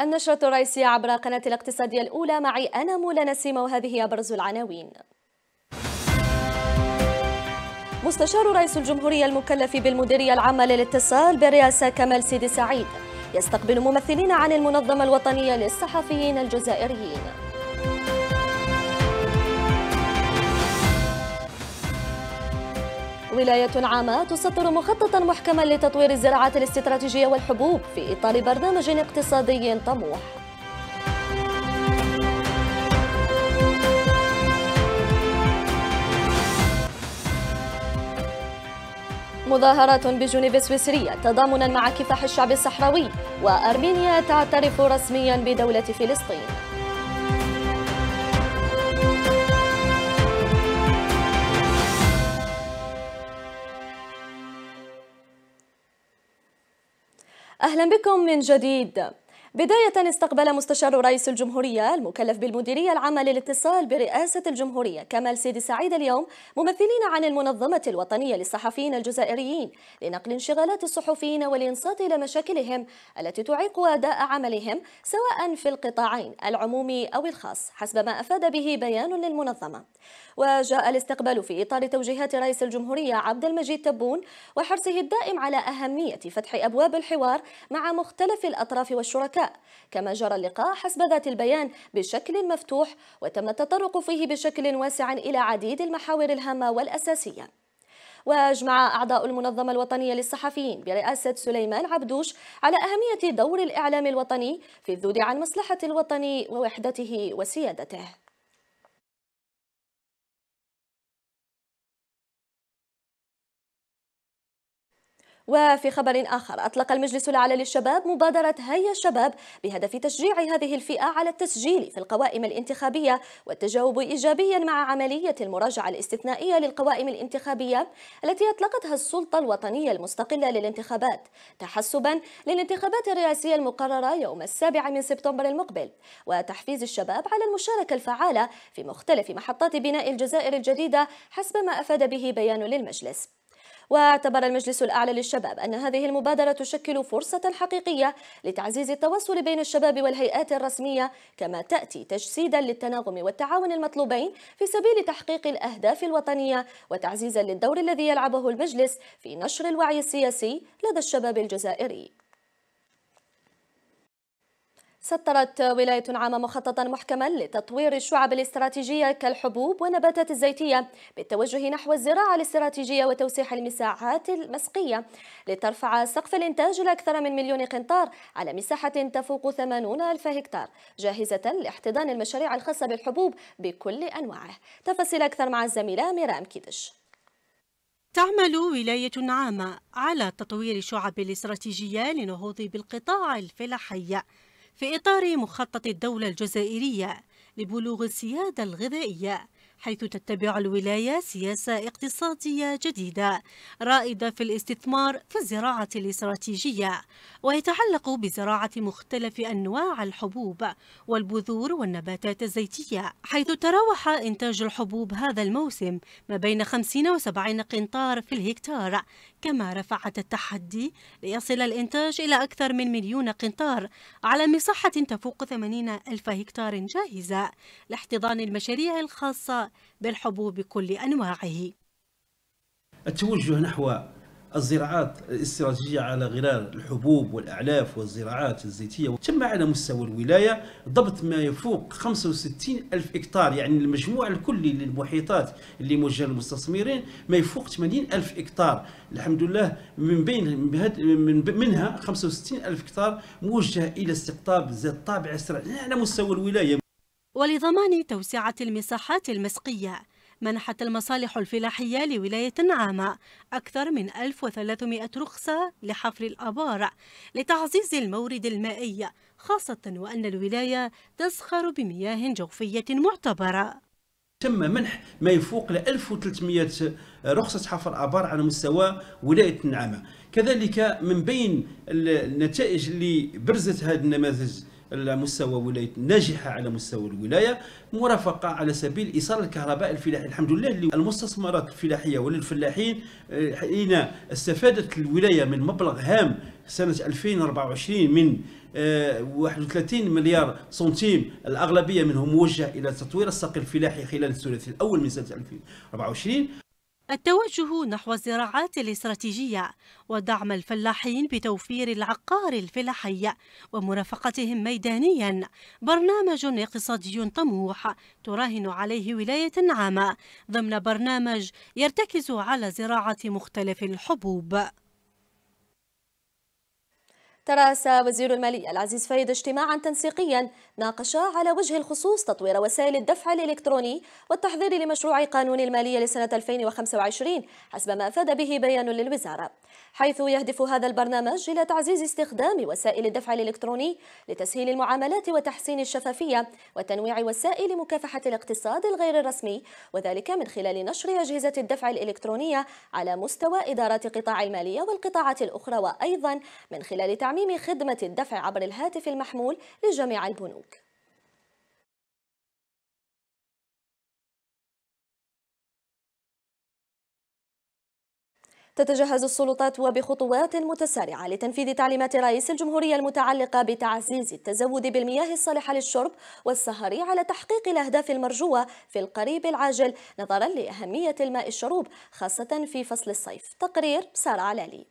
النشرة الرئيسية عبر قناة الاقتصادية الأولى معي أنا مولا نسيمة وهذه أبرز العناوين مستشار رئيس الجمهورية المكلف بالمديرية العامة للاتصال برئاسة كمال سيدي سعيد يستقبل ممثلين عن المنظمة الوطنية للصحفيين الجزائريين ولاية عامة تسطر مخططا محكما لتطوير الزراعة الاستراتيجية والحبوب في إطار برنامج اقتصادي طموح مظاهرات بجنيف السويسرية تضامنا مع كفاح الشعب الصحراوي وأرمينيا تعترف رسميا بدولة فلسطين أهلا بكم من جديد بداية استقبل مستشار رئيس الجمهورية المكلف بالمديرية العامة للاتصال برئاسة الجمهورية كمال سيدي سعيد اليوم ممثلين عن المنظمة الوطنية للصحفيين الجزائريين لنقل انشغالات الصحفيين والإنصات إلى مشاكلهم التي تعيق أداء عملهم سواء في القطاعين العمومي أو الخاص حسب ما أفاد به بيان للمنظمة وجاء الاستقبال في إطار توجيهات رئيس الجمهورية عبد المجيد تبون وحرصه الدائم على أهمية فتح أبواب الحوار مع مختلف الأطراف والشركاء كما جرى اللقاء حسب ذات البيان بشكل مفتوح وتم التطرق فيه بشكل واسع إلى عديد المحاور الهامة والأساسية واجمع أعضاء المنظمة الوطنية للصحفيين برئاسة سليمان عبدوش على أهمية دور الإعلام الوطني في الذود عن مصلحة الوطن ووحدته وسيادته وفي خبر آخر أطلق المجلس الأعلى للشباب مبادرة هيا الشباب بهدف تشجيع هذه الفئة على التسجيل في القوائم الانتخابية والتجاوب إيجابيا مع عملية المراجعة الاستثنائية للقوائم الانتخابية التي أطلقتها السلطة الوطنية المستقلة للانتخابات تحسبا للانتخابات الرئاسية المقررة يوم السابع من سبتمبر المقبل وتحفيز الشباب على المشاركة الفعالة في مختلف محطات بناء الجزائر الجديدة حسب ما أفاد به بيان للمجلس واعتبر المجلس الأعلى للشباب أن هذه المبادرة تشكل فرصة حقيقية لتعزيز التواصل بين الشباب والهيئات الرسمية كما تأتي تجسيدا للتناغم والتعاون المطلوبين في سبيل تحقيق الأهداف الوطنية وتعزيزا للدور الذي يلعبه المجلس في نشر الوعي السياسي لدى الشباب الجزائري سطرت ولاية عامة مخططا محكما لتطوير الشعب الاستراتيجية كالحبوب والنباتات الزيتية بالتوجه نحو الزراعة الاستراتيجية وتوسيع المساحات المسقية لترفع سقف الإنتاج لأكثر من مليون قنطار على مساحة تفوق 80 ألف هكتار جاهزة لاحتضان المشاريع الخاصة بالحبوب بكل أنواعه تفاصيل أكثر مع الزميلة ميرام كيدش تعمل ولاية عامة على تطوير شعب الاستراتيجية لنهوض بالقطاع الفلاحي في إطار مخطط الدولة الجزائرية لبلوغ السيادة الغذائية حيث تتبع الولاية سياسة اقتصادية جديدة رائدة في الاستثمار في الزراعة الاستراتيجية ويتعلق بزراعة مختلف أنواع الحبوب والبذور والنباتات الزيتية حيث تراوح إنتاج الحبوب هذا الموسم ما بين 50 و70 قنطار في الهكتار كما رفعت التحدي ليصل الإنتاج إلى أكثر من مليون قنطار على مساحة تفوق 80 ألف هكتار جاهزة لاحتضان المشاريع الخاصة بالحبوب بكل أنواعه التوجه نحو الزراعات الاستراتيجية على غرار الحبوب والأعلاف والزراعات الزيتية تم على مستوى الولاية ضبط ما يفوق 65 ألف إكتار يعني المجموع الكلي للمحيطات اللي موجهة للمستثمرين ما يفوق 80 ألف إكتار الحمد لله من بين منها 65 ألف إكتار موجه إلى استقطاب ذات طابع استراتيجي على مستوى الولاية ولضمان توسعة المساحات المسقية منحت المصالح الفلاحية لولاية عامة أكثر من 1300 رخصة لحفر الأبار لتعزيز المورد المائي خاصة وأن الولاية تزخر بمياه جوفية معتبرة تم منح ما يفوق ل 1300 رخصة حفر آبار على مستوى ولاية النعامة كذلك من بين النتائج اللي برزت هذا النماذج على مستوى ولايه ناجحه على مستوى الولايه مرافقه على سبيل ايصال الكهرباء الفلاحي الحمد لله المستثمرات الفلاحيه وللفلاحين آه، حين استفادت الولايه من مبلغ هام سنه 2024 من 31 آه، مليار سنتيم الاغلبيه منهم موجه الى تطوير الساق الفلاحي خلال الثلاثي الاول من سنه 2024 التوجه نحو الزراعات الاستراتيجية ودعم الفلاحين بتوفير العقار الفلاحي ومرافقتهم ميدانيا برنامج اقتصادي طموح تراهن عليه ولاية عامة ضمن برنامج يرتكز على زراعة مختلف الحبوب تراس وزير المالية العزيز فايد اجتماعا تنسيقيا ناقش على وجه الخصوص تطوير وسائل الدفع الإلكتروني والتحضير لمشروع قانون المالية لسنة 2025 حسب ما أفاد به بيان للوزارة حيث يهدف هذا البرنامج إلى تعزيز استخدام وسائل الدفع الإلكتروني لتسهيل المعاملات وتحسين الشفافية وتنويع وسائل مكافحة الاقتصاد الغير الرسمي وذلك من خلال نشر أجهزة الدفع الإلكترونية على مستوى إدارات قطاع المالية والقطاعات الأخرى وأيضا من خلال تعميم خدمة الدفع عبر الهاتف المحمول لجميع البنوك تتجهز السلطات وبخطوات متسارعة لتنفيذ تعليمات رئيس الجمهورية المتعلقة بتعزيز التزود بالمياه الصالحة للشرب والسهر على تحقيق الأهداف المرجوة في القريب العاجل نظرا لأهمية الماء الشروب خاصة في فصل الصيف تقرير سارة علالي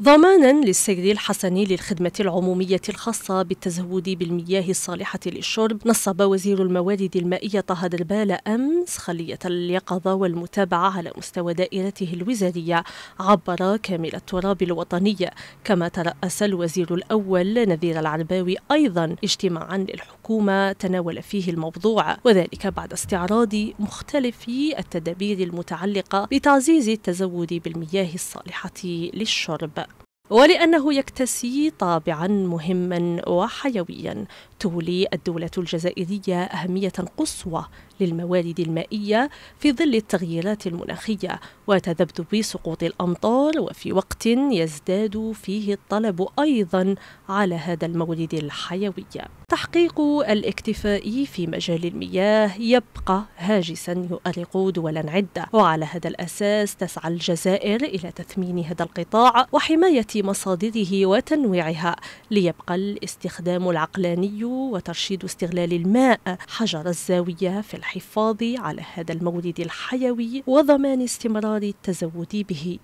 ضمانا للسير الحسني للخدمة العمومية الخاصة بالتزود بالمياه الصالحة للشرب نصب وزير الموارد المائية طه دربال أمس خلية اليقظة والمتابعة على مستوى دائرته الوزارية عبر كامل التراب الوطنية كما ترأس الوزير الأول نذير العرباوي أيضا اجتماعا للحكومة الحكومة تناول فيه الموضوع وذلك بعد استعراض مختلف التدابير المتعلقة بتعزيز التزود بالمياه الصالحة للشرب ولأنه يكتسي طابعا مهما وحيويا تولي الدولة الجزائرية أهمية قصوى للموارد المائية في ظل التغييرات المناخية وتذبذب سقوط الأمطار وفي وقت يزداد فيه الطلب أيضا على هذا المورد الحيوي تحقيق الاكتفاء في مجال المياه يبقى هاجسا يؤرق دولا عدة وعلى هذا الأساس تسعى الجزائر إلى تثمين هذا القطاع وحماية مصادره وتنويعها ليبقى الاستخدام العقلاني وترشيد استغلال الماء حجر الزاوية في الحياة الحفاظ على هذا المولد الحيوي وضمان استمرار التزود به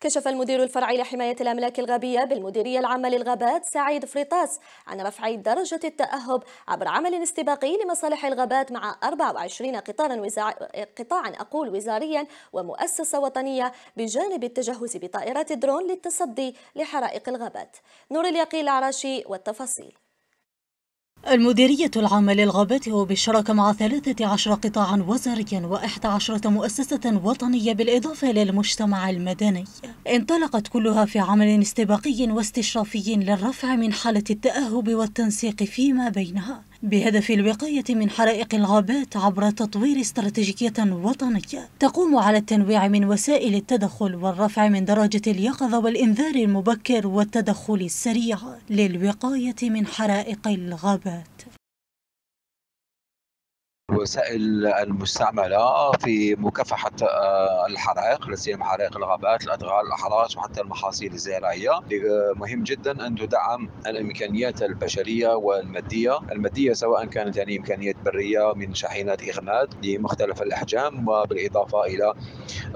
كشف المدير الفرعي لحماية الأملاك الغابية بالمديرية العامة للغابات سعيد فريطاس عن رفع درجة التأهب عبر عمل استباقي لمصالح الغابات مع 24 قطارا وزع... قطاعا أقول وزاريا ومؤسسة وطنية بجانب التجهز بطائرات الدرون للتصدي لحرائق الغابات نور اليقين العراشي والتفاصيل المديرية العامة للغابات وبالشراكة مع 13 قطاعا وزاريا و11 مؤسسة وطنية بالإضافة للمجتمع المدني انطلقت كلها في عمل استباقي واستشرافي للرفع من حالة التأهب والتنسيق فيما بينها بهدف الوقاية من حرائق الغابات عبر تطوير استراتيجية وطنية تقوم على التنويع من وسائل التدخل والرفع من درجة اليقظة والإنذار المبكر والتدخل السريع للوقاية من حرائق الغابات الوسائل المستعملة في مكافحة آه، الحرائق لا سيما حرائق الغابات الأدغال الأحراج وحتى المحاصيل الزراعية آه، مهم جدا أن تدعم الإمكانيات البشرية والمادية المادية سواء كانت يعني إمكانيات برية من شاحنات اخماد لمختلف الأحجام وبالإضافة إلى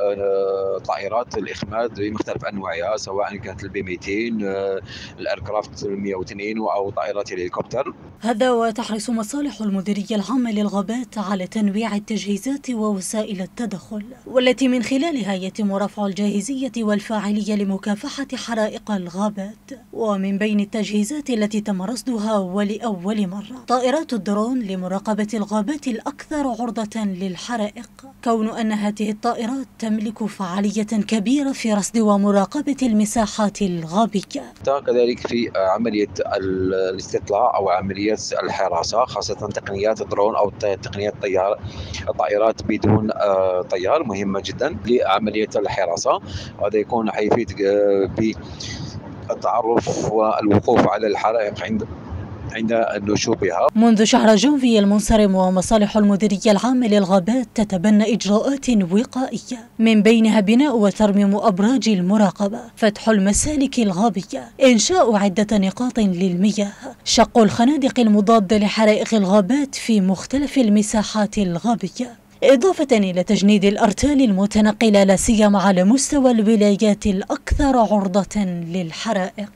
آه، طائرات الاخماد بمختلف أنواعها سواء كانت البي 200 الأيركرافت 102 أو طائرات الهليكوبتر هذا وتحرص مصالح المديرية العامة للغابات القدرات على تنويع التجهيزات ووسائل التدخل والتي من خلالها يتم رفع الجاهزية والفاعلية لمكافحة حرائق الغابات ومن بين التجهيزات التي تم رصدها ولأول مرة طائرات الدرون لمراقبة الغابات الأكثر عرضة للحرائق كون أن هذه الطائرات تملك فعالية كبيرة في رصد ومراقبة المساحات الغابية كذلك في عملية الاستطلاع أو عملية الحراسة خاصة تقنيات الدرون أو التقنيات تقنيه الطيار الطائرات بدون آه، طيار مهمه جدا لعمليه الحراسه هذا يكون حيفيد آه، بالتعرف والوقوف على الحرائق عند عند نشوبها منذ شهر جوفي المنصرم ومصالح المديرية العامة للغابات تتبنى إجراءات وقائية من بينها بناء وترميم أبراج المراقبة فتح المسالك الغابية إنشاء عدة نقاط للمياه شق الخنادق المضادة لحرائق الغابات في مختلف المساحات الغابية إضافة إلى تجنيد الأرتال المتنقلة لا سيما على مستوى الولايات الأكثر عرضة للحرائق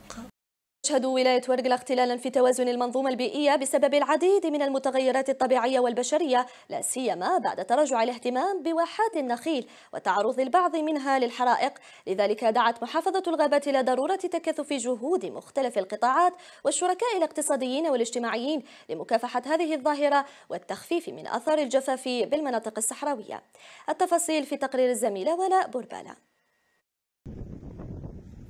تشهد ولاية ورقلة اختلالا في توازن المنظومة البيئية بسبب العديد من المتغيرات الطبيعية والبشرية لا سيما بعد تراجع الاهتمام بواحات النخيل وتعرض البعض منها للحرائق لذلك دعت محافظة الغابات إلى ضرورة تكثف جهود مختلف القطاعات والشركاء الاقتصاديين والاجتماعيين لمكافحة هذه الظاهرة والتخفيف من أثار الجفاف بالمناطق الصحراوية التفاصيل في تقرير الزميلة ولاء بوربالا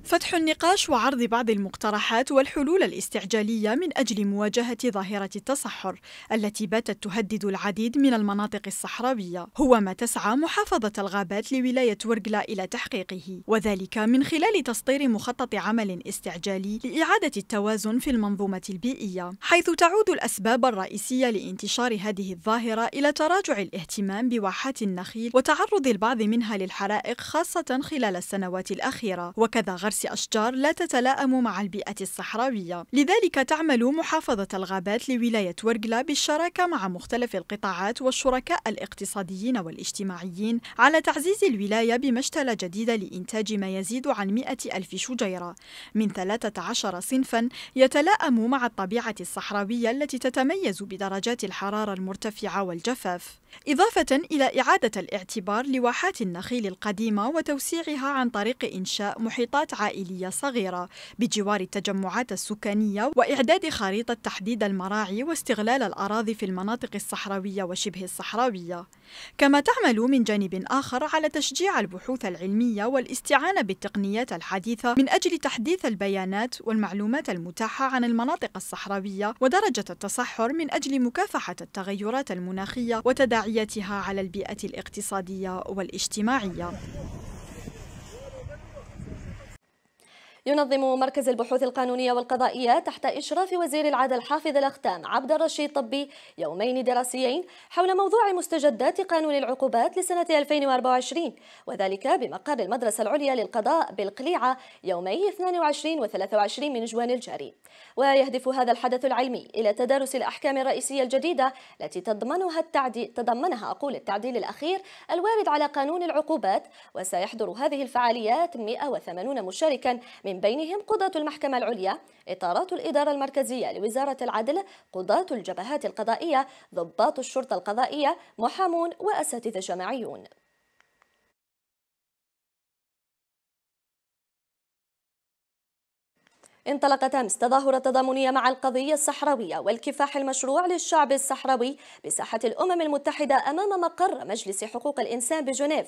فتح النقاش وعرض بعض المقترحات والحلول الاستعجاليه من اجل مواجهه ظاهره التصحر التي باتت تهدد العديد من المناطق الصحراويه هو ما تسعى محافظه الغابات لولايه ورقلا الى تحقيقه وذلك من خلال تسطير مخطط عمل استعجالي لاعاده التوازن في المنظومه البيئيه حيث تعود الاسباب الرئيسيه لانتشار هذه الظاهره الى تراجع الاهتمام بواحات النخيل وتعرض البعض منها للحرائق خاصه خلال السنوات الاخيره وكذا غرس حرس أشجار لا تتلائم مع البيئة الصحراوية لذلك تعمل محافظة الغابات لولاية ورقلة بالشراكة مع مختلف القطاعات والشركاء الاقتصاديين والاجتماعيين على تعزيز الولاية بمشتلة جديدة لإنتاج ما يزيد عن 100 ألف شجيرة من 13 صنفا يتلائم مع الطبيعة الصحراوية التي تتميز بدرجات الحرارة المرتفعة والجفاف إضافة إلى إعادة الاعتبار لواحات النخيل القديمة وتوسيعها عن طريق إنشاء محيطات عائلية صغيرة بجوار التجمعات السكانية وإعداد خريطة تحديد المراعي واستغلال الأراضي في المناطق الصحراوية وشبه الصحراوية كما تعمل من جانب آخر على تشجيع البحوث العلمية والاستعانة بالتقنيات الحديثة من أجل تحديث البيانات والمعلومات المتاحة عن المناطق الصحراوية ودرجة التصحر من أجل مكافحة التغيرات المناخية وتداعياتها على البيئة الاقتصادية والاجتماعية ينظم مركز البحوث القانونية والقضائية تحت إشراف وزير العدل حافظ الأختام عبد الرشيد طبي يومين دراسيين حول موضوع مستجدات قانون العقوبات لسنة 2024 وذلك بمقر المدرسة العليا للقضاء بالقليعة يومي 22 و 23 من جوان الجاري ويهدف هذا الحدث العلمي إلى تدارس الأحكام الرئيسية الجديدة التي تضمنها التعديل تضمنها أقول التعديل الأخير الوارد على قانون العقوبات وسيحضر هذه الفعاليات 180 مشاركا من من بينهم قضاة المحكمة العليا إطارات الإدارة المركزية لوزارة العدل قضاة الجبهات القضائية ضباط الشرطة القضائية محامون وأساتذة جامعيون انطلقت أمس تظاهرة تضامنية مع القضية الصحراوية والكفاح المشروع للشعب الصحراوي بساحة الأمم المتحدة أمام مقر مجلس حقوق الإنسان بجنيف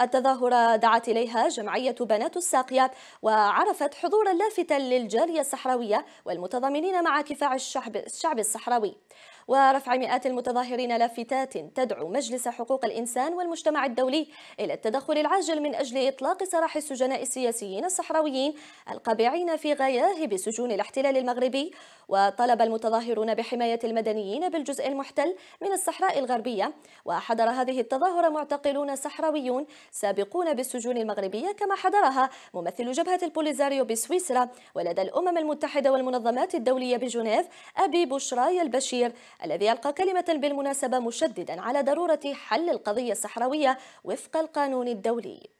التظاهرة دعت إليها جمعية بنات الساقية وعرفت حضورا لافتا للجالية الصحراوية والمتضامنين مع كفاح الشعب, الشعب الصحراوي ورفع مئات المتظاهرين لافتات تدعو مجلس حقوق الإنسان والمجتمع الدولي إلى التدخل العاجل من أجل إطلاق سراح السجناء السياسيين الصحراويين القابعين في غياهب سجون الاحتلال المغربي وطلب المتظاهرون بحماية المدنيين بالجزء المحتل من الصحراء الغربية وحضر هذه التظاهرة معتقلون صحراويون سابقون بالسجون المغربية كما حضرها ممثل جبهة البوليزاريو بسويسرا ولدى الأمم المتحدة والمنظمات الدولية بجنيف أبي بشراي البشير الذي ألقى كلمة بالمناسبة مشددا على ضرورة حل القضية الصحراوية وفق القانون الدولي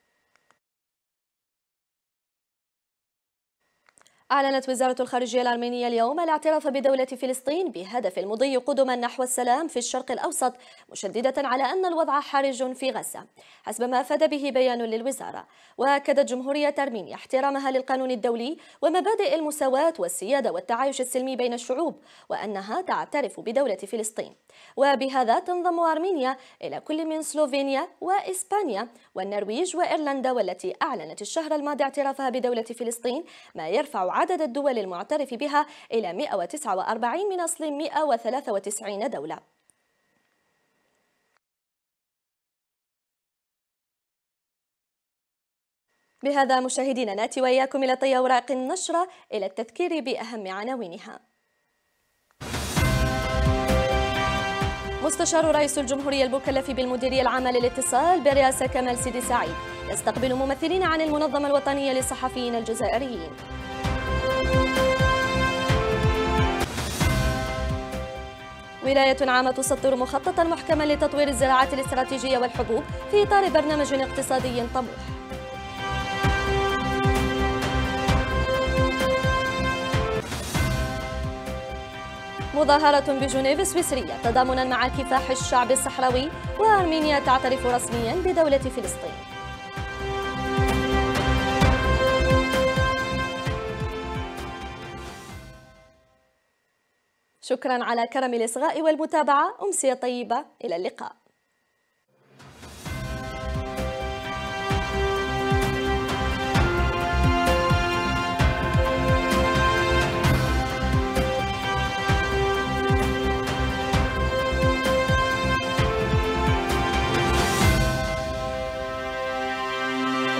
أعلنت وزارة الخارجية الأرمينية اليوم الاعتراف بدولة فلسطين بهدف المضي قدما نحو السلام في الشرق الأوسط مشددة على أن الوضع حرج في غزة حسب ما أفاد به بيان للوزارة وأكدت جمهورية أرمينيا احترامها للقانون الدولي ومبادئ المساواة والسيادة والتعايش السلمي بين الشعوب وأنها تعترف بدولة فلسطين وبهذا تنضم أرمينيا إلى كل من سلوفينيا وإسبانيا والنرويج وإيرلندا والتي أعلنت الشهر الماضي اعترافها بدولة فلسطين ما يرفع عدد الدول المعترف بها إلى 149 من أصل 193 دولة بهذا مشاهدينا ناتي وإياكم إلى طي أوراق النشرة إلى التذكير بأهم عناوينها مستشار رئيس الجمهورية المكلف بالمديرية العامة للاتصال برئاسة كمال سيدي سعيد يستقبل ممثلين عن المنظمة الوطنية للصحفيين الجزائريين ولاية عامة تسطر مخططا محكما لتطوير الزراعة الاستراتيجية والحبوب في إطار برنامج اقتصادي طموح مظاهرة بجنيف السويسرية تضامنا مع كفاح الشعب الصحراوي وأرمينيا تعترف رسميا بدولة فلسطين شكرا على كرم الإصغاء والمتابعة أمسية طيبة إلى اللقاء